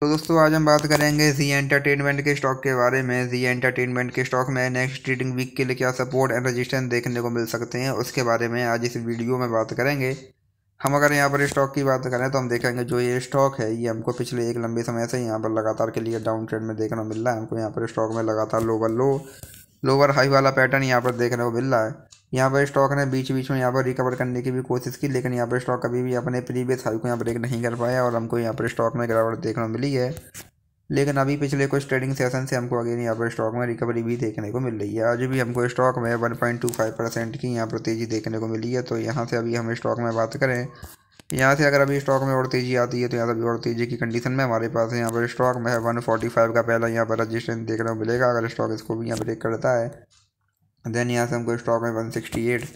तो दोस्तों आज हम बात करेंगे जी एंटरटेनमेंट के स्टॉक के बारे में जी एंटरटेनमेंट के स्टॉक में नेक्स्ट ट्रेडिंग वीक के लिए क्या सपोर्ट एंड रजिस्टेंस देखने को मिल सकते हैं उसके बारे में आज इस वीडियो में बात करेंगे हम अगर यहाँ पर स्टॉक की बात करें तो हम देखेंगे जो ये स्टॉक है ये हमको पिछले एक लंबे समय से यहाँ पर लगातार के लिए डाउन ट्रेंड में देखने को मिल रहा है हमको यहाँ पर स्टॉक में लगातार लोवर लो लोवर हाई वाला पैटर्न यहाँ पर देखने को मिल रहा है यहाँ पर स्टॉक ने बीच बीच में यहाँ पर रिकवर करने की भी कोशिश की लेकिन यहाँ पर स्टॉक कभी भी अपने प्रीवियस हाई को यहाँ ब्रेक नहीं कर पाया और हमको यहाँ पर स्टॉक में गिरावट देखने को मिली है लेकिन अभी पिछले कुछ ट्रेडिंग सेशन से हमको अगेन यहाँ पर स्टॉक में रिकवरी भी देखने को मिल रही है आज भी हमको स्टॉक में वन परसेंट की यहाँ पर तेज़ी देखने को मिली है तो यहाँ से अभी हम स्टॉक में बात करें यहाँ से अगर अभी स्टॉक में और तेज़ी आती है तो यहाँ से अभी और तेज़ी की कंडीशन में हमारे पास है यहाँ पर स्टॉक में है वन का पहला यहाँ पर रजिस्ट्रेंस देखने को मिलेगा अगर स्टॉक इसको भी यहाँ ब्रेक करता है देन यहाँ से हमको स्टॉक में एट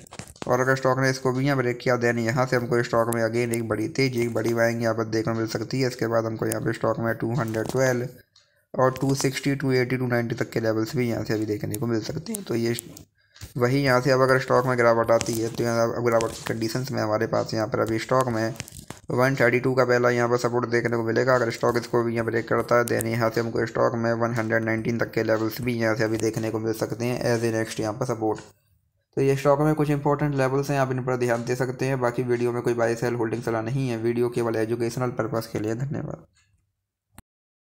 और अगर स्टॉक ने इसको भी यहाँ ब्रेक किया देन यहाँ से हमको स्टॉक में अगेन एक बड़ी तेजी एक बड़ी बाइंग यहाँ पर देखने मिल सकती है इसके बाद हमको यहाँ पे स्टॉक में 212 और 260, 280, 290 तक के लेवल्स भी यहाँ से अभी देखने को मिल सकते हैं तो ये वही यहाँ से अब अगर स्टॉक में गिरावट आती है तो यहाँ अब गिरावट की कंडीशन में हमारे पास यहाँ पर अभी स्टॉक में वन थर्टी टू का पहला यहाँ पर सपोर्ट देखने को मिलेगा अगर स्टॉक इसको भी यहाँ ब्रेक करता है देन यहाँ से हमको स्टॉक में वन हंड्रेड नाइनटीन तक के लेवल्स भी यहाँ से अभी देखने को मिल सकते हैं एज ए नेक्स्ट यहाँ पर सपोर्ट तो ये स्टॉक में कुछ इंपॉर्टेंट लेवल्स हैं आप इन पर ध्यान दे सकते हैं बाकी वीडियो में कोई बाई सेल होल्डिंग सलाह नहीं है वीडियो केवल एजुकेशनल पर्पज़ के लिए धन्यवाद